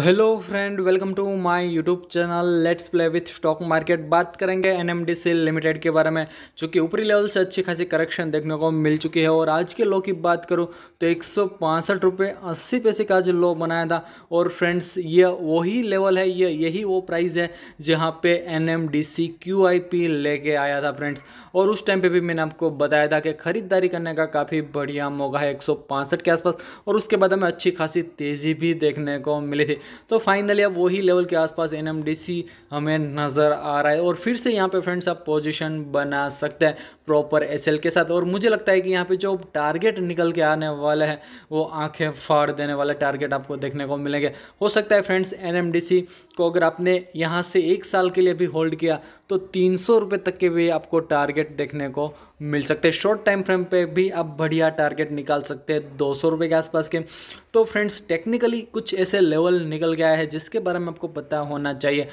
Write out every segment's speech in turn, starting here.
hello friend welcome to my YouTube channel let's play with stock market बात करेंगे NMDC limited के बारे में जो कि ऊपरी लेवल से अच्छी खासी करेक्शन देखने को मिल चुकी है और आज के लो की बात करूं तो एक सौ पैंसठ रुपये अस्सी पैसे का आज लो बनाया था और फ्रेंड्स ये वही लेवल है ये यही वो प्राइस है जहाँ पे एन एम लेके आया था फ्रेंड्स और उस टाइम पर भी मैंने आपको बताया था कि ख़रीदारी करने का काफ़ी बढ़िया मौका है एक के आसपास और उसके बाद हमें अच्छी खासी तेज़ी भी देखने को मिली थी तो फाइनली अब वही लेवल के आसपास एन हमें नज़र आ रहा है और फिर से यहाँ पे फ्रेंड्स आप पोजीशन बना सकते हैं प्रॉपर एस के साथ और मुझे लगता है कि यहाँ पे जो टारगेट निकल के आने वाला है वो आंखें फाड़ देने वाला टारगेट आपको देखने को मिलेंगे हो सकता है फ्रेंड्स एन को अगर आपने यहाँ से एक साल के लिए भी होल्ड किया तो तीन सौ तक के भी आपको टारगेट देखने को मिल सकते हैं शॉर्ट टाइम फ्रेम पे भी आप बढ़िया टारगेट निकाल सकते हैं दो सौ के आसपास के तो फ्रेंड्स टेक्निकली कुछ ऐसे लेवल निकल गया है जिसके बारे में आपको पता होना चाहिए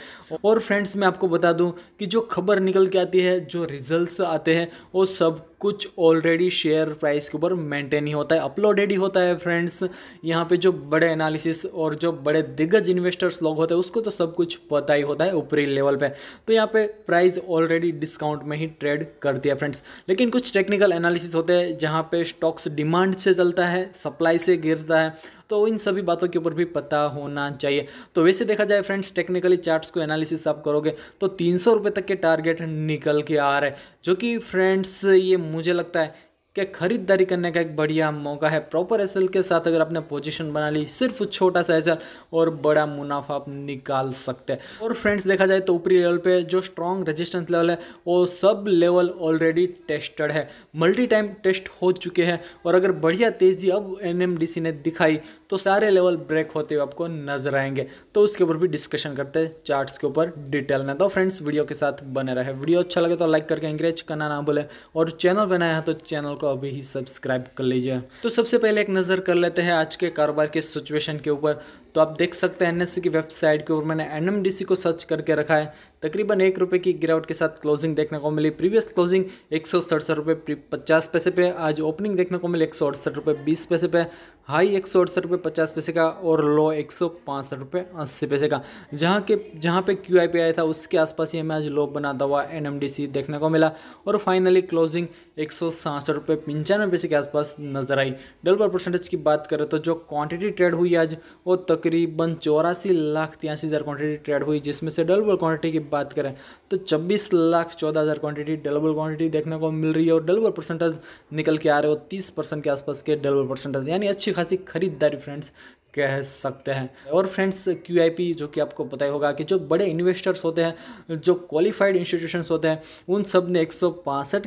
और फ्रेंड्स मैं आपको बता दूं कि जो खबर निकल के आती है जो रिजल्ट आते हैं वो सब कुछ ऑलरेडी शेयर प्राइस के ऊपर मेंटेन ही होता है अपलोडेड ही होता है फ्रेंड्स यहाँ पे जो बड़े एनालिसिस और जो बड़े दिग्गज इन्वेस्टर्स लोग होते हैं उसको तो सब कुछ पता ही होता है ऊपरी लेवल पे तो यहाँ पे प्राइस ऑलरेडी डिस्काउंट में ही ट्रेड करती है फ्रेंड्स लेकिन कुछ टेक्निकल एनालिसिस होते हैं जहाँ पे स्टॉक्स डिमांड से चलता है सप्लाई से गिरता है तो इन सभी बातों के ऊपर भी पता होना चाहिए तो वैसे देखा जाए फ्रेंड्स टेक्निकली चार्ट्स को एनालिसिस आप करोगे तो तीन सौ तक के टारगेट निकल के आ रहे जो कि फ्रेंड्स ये मुझे लगता है के खरीदारी करने का एक बढ़िया मौका है प्रॉपर एसएल के साथ अगर आपने पोजीशन बना ली सिर्फ छोटा सा एसएल और बड़ा मुनाफा आप निकाल सकते हैं और फ्रेंड्स देखा जाए तो ऊपरी लेवल पे जो स्ट्रॉन्ग रेजिस्टेंस लेवल है वो सब लेवल ऑलरेडी टेस्टेड है मल्टी टाइम टेस्ट हो चुके हैं और अगर बढ़िया तेज़ी अब एन ने दिखाई तो सारे लेवल ब्रेक होते हुए आपको नजर आएंगे तो उसके ऊपर भी डिस्कशन करते हैं चार्ट्स के ऊपर डिटेल में तो फ्रेंड्स वीडियो के साथ बने रहे वीडियो अच्छा लगे तो लाइक करके इंग्रेज करना ना भूलें और चैनल बनाया है तो चैनल को अभी ही सब्सक्राइब कर लीजिए तो सबसे पहले एक नज़र कर लेते हैं आज के कारोबार के सिचुएशन के ऊपर तो आप देख सकते हैं एन की वेबसाइट के ऊपर मैंने एन को सर्च करके रखा है तकरीबन एक रुपये की गिरावट के साथ क्लोजिंग देखने को मिली प्रीवियस क्लोजिंग एक सौ सड़सठ रुपये पचास पैसे पे आज ओपनिंग देखने को मिली एक सौ अड़सठ रुपये बीस पैसे पे हाई एक सौ अड़सठ रुपये पचास पैसे का और लो एक सौ पाँसठ रुपये अस्सी पैसे का जहाँ के जहाँ पे क्यू आई पी आया था उसके आसपास ही हमें आज लो बनाता हुआ एन एम डी सी देखने को मिला और फाइनली क्लोजिंग एक सौ रुपये पंचानवे पैसे के आसपास नजर आई डबल परसेंटेज की बात करें तो जो क्वान्टिटी ट्रेड हुई आज वो तक तकरीबन चौरासी लाख तिरासी हज़ार क्वान्टिटी ट्रेड हुई जिसमें से डबल क्वान्टिटी की बात करें तो छब्बीस लाख चौदह हज़ार क्वान्टिटी डबल क्वान्टिटी देखने को मिल रही है और डबल परसेंटेज निकल के आ रहे हो तीस परसेंट के आसपास के डबल परसेंटेज यानी अच्छी खासी खरीदारी फ्रेंड्स कह सकते हैं और फ्रेंड्स क्यू जो कि आपको पता ही होगा कि जो बड़े इन्वेस्टर्स होते हैं जो क्वालिफाइड इंस्टीट्यूशंस होते हैं उन सब ने एक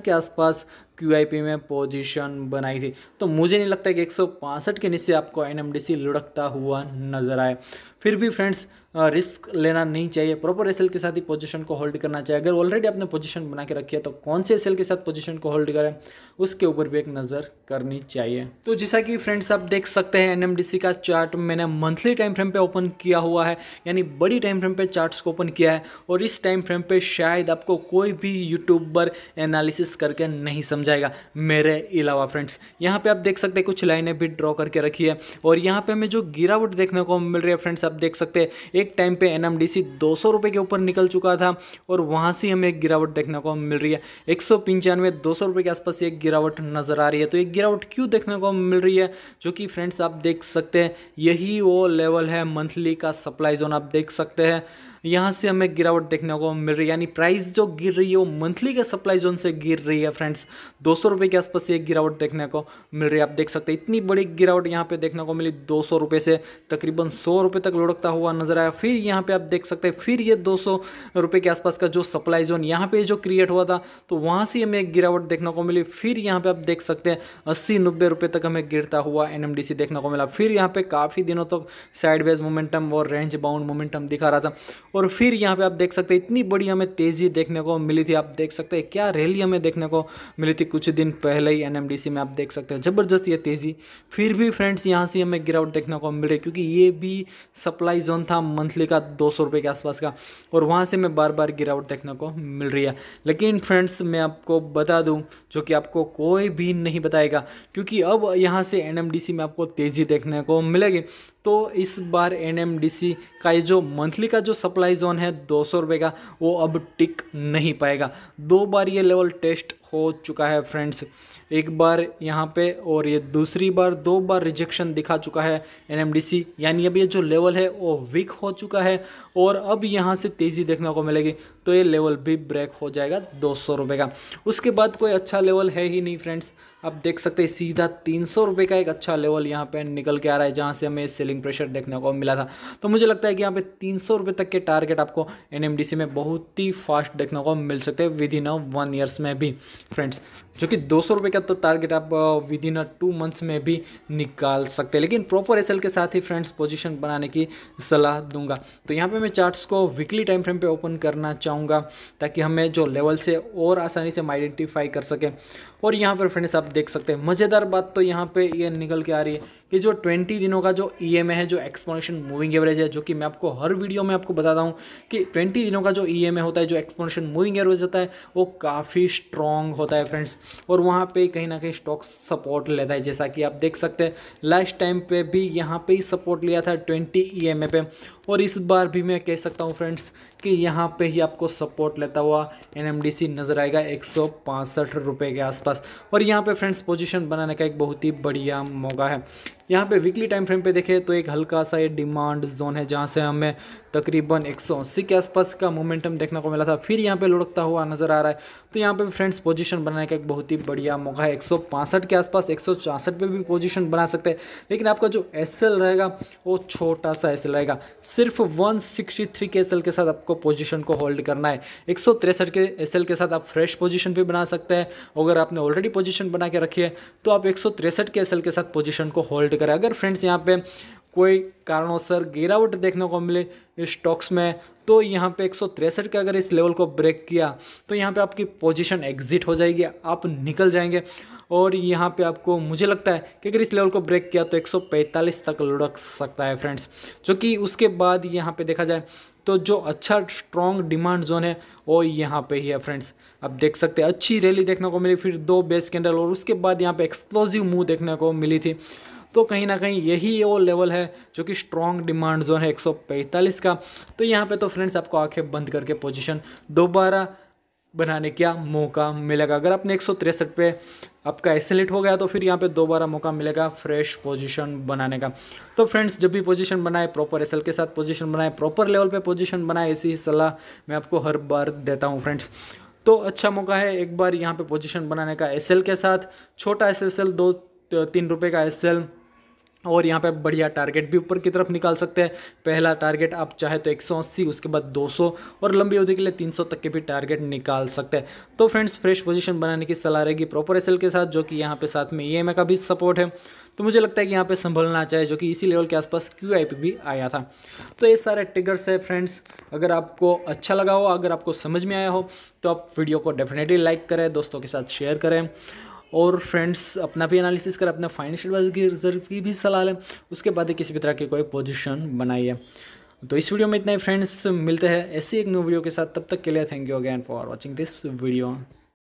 के आसपास पी में पोजीशन बनाई थी तो मुझे नहीं लगता कि एक के नीचे आपको सी लुढ़कता हुआ नजर आए फिर भी फ्रेंड्स रिस्क लेना नहीं चाहिए प्रॉपर एसएल के साथ ही पोजीशन को होल्ड करना चाहिए अगर ऑलरेडी आपने पोजीशन बना के रखी है तो कौन से एसएल के साथ पोजीशन को होल्ड करें उसके ऊपर भी एक नज़र करनी चाहिए तो जैसा कि फ्रेंड्स आप देख सकते हैं एनएमडीसी का चार्ट मैंने मंथली टाइम फ्रेम पे ओपन किया हुआ है यानी बड़ी टाइम फ्रेम पर चार्ट को ओपन किया है और इस टाइम फ्रेम पर शायद आपको कोई भी यूट्यूबर एनालिसिस करके नहीं समझ समझाएगा मेरे अलावा फ्रेंड्स यहाँ पे आप देख सकते हैं कुछ लाइनें भी ड्रॉ करके रखी है और यहाँ पे हमें जो गिरावट देखने को मिल रही है फ्रेंड्स आप देख सकते हैं एक टाइम पे एन एम डी सी दो सौ रुपये के ऊपर निकल चुका था और वहाँ से हमें एक गिरावट देखने को मिल रही है एक सौ पंचानवे दो सौ रुपये के आसपास एक गिरावट नज़र आ रही है तो एक गिरावट क्यों देखने को मिल रही है जो कि फ्रेंड्स आप देख सकते हैं यही वो लेवल है मंथली का सप्लाई जोन आप देख सकते हैं यहाँ से हमें गिरावट देखने को मिल रही है यानी प्राइस जो गिर रही है वो मंथली के सप्लाई जोन से गिर रही है फ्रेंड्स दो सौ के आसपास ये गिरावट देखने को मिल रही है आप देख सकते हैं इतनी बड़ी गिरावट यहाँ पे देखने को मिली दो सौ से तकरीबन सौ रुपये तक लुढ़कता हुआ नजर आया फिर यहाँ पे आप देख सकते हैं फिर ये दो सौ के आसपास का जो सप्लाई जोन यहाँ पे जो क्रिएट हुआ था तो वहाँ से हमें एक गिरावट देखने को मिली फिर यहाँ पे आप देख सकते हैं अस्सी नब्बे रुपये तक हमें गिरता हुआ एन देखने को मिला फिर यहाँ पे काफ़ी दिनों तक साइडवेज मोमेंटम और रेंज बाउंड मोमेंटम दिखा रहा था और फिर यहाँ पे आप देख सकते हैं इतनी बड़ी हमें तेज़ी देखने को मिली थी आप देख सकते हैं क्या रैली हमें देखने को मिली थी कुछ दिन पहले ही एन में आप देख सकते हैं ज़बरदस्त ये तेज़ी फिर भी फ्रेंड्स यहाँ से हमें गिरावट देखने को मिल रही क्योंकि ये भी सप्लाई जोन था मंथली का दो के आसपास का और वहाँ से हमें बार बार गिरावट देखने को मिल रही है लेकिन फ्रेंड्स मैं आपको बता दूँ जो कि आपको कोई भी नहीं बताएगा क्योंकि अब यहाँ से एन में आपको तेज़ी देखने को मिलेगी तो इस बार एन का ये जो मंथली का जो सप्लाई सप्लाई जोन है दो सौ रुपये का वो अब टिक नहीं पाएगा दो बार ये लेवल टेस्ट हो चुका है फ्रेंड्स एक बार यहाँ पे और ये दूसरी बार दो बार रिजेक्शन दिखा चुका है एनएमडीसी यानी अब ये जो लेवल है वो वीक हो चुका है और अब यहाँ से तेज़ी देखने को मिलेगी तो ये लेवल भी ब्रेक हो जाएगा दो सौ रुपये का उसके बाद कोई अच्छा लेवल है ही नहीं फ्रेंड्स आप देख सकते हैं सीधा तीन सौ रुपये का एक अच्छा लेवल यहाँ पर निकल के आ रहा है जहाँ से हमें सेलिंग प्रेशर देखने को मिला था तो मुझे लगता है कि यहाँ पर तीन सौ रुपये तक के टारगेट आपको एन में बहुत ही फास्ट देखने को मिल सकते हैं within a one years में भी friends जो कि दो सौ का तो टारगेट आप within a two months में भी निकाल सकते हैं लेकिन प्रॉपर एस के साथ ही फ्रेंड्स पोजिशन बनाने की सलाह दूंगा तो यहाँ पे मैं चार्ट्स को वीकली टाइम फ्रेम पे ओपन करना चाहूँगा ताकि हमें जो लेवल से और आसानी से हम आइडेंटिफाई कर सकें और यहाँ पर फ्रेंड्स आप देख सकते हैं मज़ेदार बात तो यहाँ पर ये निकल के आ रही है कि जो ट्वेंटी दिनों का जो ई e है जो एक्सपोनेशन मूविंग एवरेज है जो कि मैं आपको हर वीडियो में आपको बताता हूँ कि ट्वेंटी दिनों का जो ई e होता है जो एक्सपोनेशन मूविंग एवरेज होता है वो काफ़ी स्ट्रॉन्ग होता है फ्रेंड्स और वहाँ पे कहीं ना कहीं स्टॉक सपोर्ट लेता है जैसा कि आप देख सकते हैं लास्ट टाइम पे भी यहाँ पे ही सपोर्ट लिया था ट्वेंटी ई पे और इस बार भी मैं कह सकता हूँ फ्रेंड्स कि यहाँ पे ही आपको सपोर्ट लेता हुआ एन नज़र आएगा एक रुपए के आसपास और यहाँ पे फ्रेंड्स पोजिशन बनाने का एक बहुत ही बढ़िया मौका है यहाँ पे वीकली टाइम फ्रेम पे देखें तो एक हल्का सा ये डिमांड जोन है जहाँ से हमें तकरीबन अस्सी के आसपास का मोमेंटम देखने को मिला था फिर यहाँ पे लुढ़कता हुआ नज़र आ रहा है तो यहाँ पे फ्रेंड्स पोजीशन बनाने का एक बहुत ही बढ़िया मौका है पांसठ के आसपास 166 पे भी पोजीशन बना सकते हैं लेकिन आपका जो एस रहेगा वो छोटा सा एस रहेगा सिर्फ थ्री के एस के साथ आपको पोजिशन को होल्ड करना है एक के एस के साथ आप फ्रेश पोजिशन भी बना सकते हैं अगर आपने ऑलरेडी पोजिशन बना के रखी है तो आप एक के एस के साथ पोजिशन को होल्ड लेकर अगर फ्रेंड्स यहाँ पे कोई कारणों सर गिरावट देखने को मिले स्टॉक्स में तो यहाँ पे एक का अगर इस लेवल को ब्रेक किया तो यहाँ पे आपकी पोजीशन एग्जिट हो जाएगी आप निकल जाएंगे और यहाँ पे आपको मुझे लगता है कि अगर इस लेवल को ब्रेक किया तो 145 तक लुढ़क सकता है फ्रेंड्स जो कि उसके बाद यहाँ पे देखा जाए तो जो अच्छा स्ट्रॉन्ग डिमांड जोन है वो यहाँ पे ही है फ्रेंड्स आप देख सकते हैं अच्छी रैली देखने को मिली फिर दो बेस कैंडल और उसके बाद यहाँ पे एक्सप्लोजिव मूव देखने को मिली थी तो कहीं ना कहीं यही वो लेवल है जो कि स्ट्रॉन्ग डिमांड जोन है 145 का तो यहाँ पे तो फ्रेंड्स आपको आंखें बंद करके पोजीशन दोबारा बनाने का मौका मिलेगा अगर आपने एक पे आपका एसेलेट हो गया तो फिर यहाँ पे दोबारा मौका मिलेगा फ्रेश पोजीशन बनाने का तो फ्रेंड्स जब भी पोजीशन बनाए प्रॉपर एसएल के साथ पोजीशन बनाए प्रॉपर लेवल पे पोजीशन बनाए ऐसी ही सलाह मैं आपको हर बार देता हूँ फ्रेंड्स तो अच्छा मौका है एक बार यहाँ पे पोजीशन बनाने का एसएल के साथ छोटा एस एस एल दो तीन रुपये का एस एल और यहाँ पे आप बढ़िया टारगेट भी ऊपर की तरफ निकाल सकते हैं पहला टारगेट आप चाहे तो एक उसके बाद 200 और लंबी अवधि के लिए 300 तक के भी टारगेट निकाल सकते हैं तो फ्रेंड्स फ्रेश पोजीशन बनाने की सलाह रहेगी प्रॉपर एसएल के साथ जो कि यहाँ पे साथ में ई e का भी सपोर्ट है तो मुझे लगता है कि यहाँ पर संभलना चाहिए जो कि इसी लेवल के आसपास क्यू भी आया था तो ये सारे ट्रिगर्स है फ्रेंड्स अगर आपको अच्छा लगा हो अगर आपको समझ में आया हो तो आप वीडियो को डेफिनेटली लाइक करें दोस्तों के साथ शेयर करें और फ्रेंड्स अपना भी एनालिसिस करें अपने फाइनेंशियल एडवाइज की रिजर्व की भी सलाह लें उसके बाद ही किसी भी तरह की कोई पोजिशन बनाइए तो इस वीडियो में इतने फ्रेंड्स मिलते हैं ऐसी एक न्यू वीडियो के साथ तब तक के लिए thank you again for watching this video